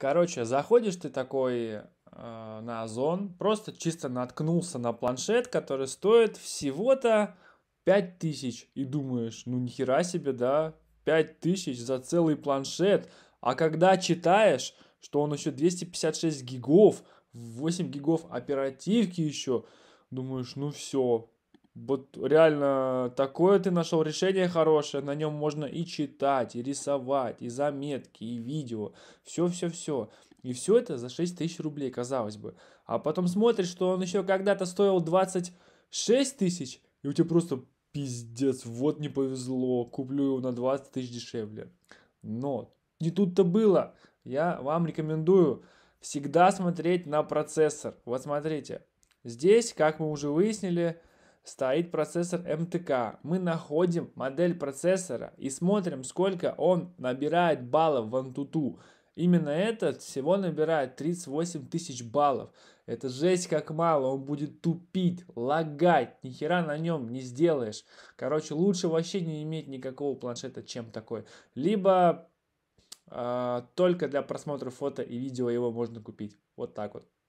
Короче, заходишь ты такой э, на Озон, просто чисто наткнулся на планшет, который стоит всего-то 5000. И думаешь, ну нихера себе, да, 5000 за целый планшет. А когда читаешь, что он еще 256 гигов, 8 гигов оперативки еще, думаешь, ну все, вот реально такое ты нашел решение хорошее, на нем можно и читать, и рисовать, и заметки, и видео, все-все-все. И все это за 6 тысяч рублей, казалось бы. А потом смотришь, что он еще когда-то стоил 26 тысяч, и у тебя просто пиздец, вот не повезло, куплю его на 20 тысяч дешевле. Но не тут-то было. Я вам рекомендую всегда смотреть на процессор. Вот смотрите, здесь, как мы уже выяснили, стоит процессор МТК. Мы находим модель процессора и смотрим, сколько он набирает баллов в Antutu. Именно этот всего набирает 38 тысяч баллов. Это жесть как мало, он будет тупить, лагать, ни хера на нем не сделаешь. Короче, лучше вообще не иметь никакого планшета, чем такой. Либо э, только для просмотра фото и видео его можно купить. Вот так вот.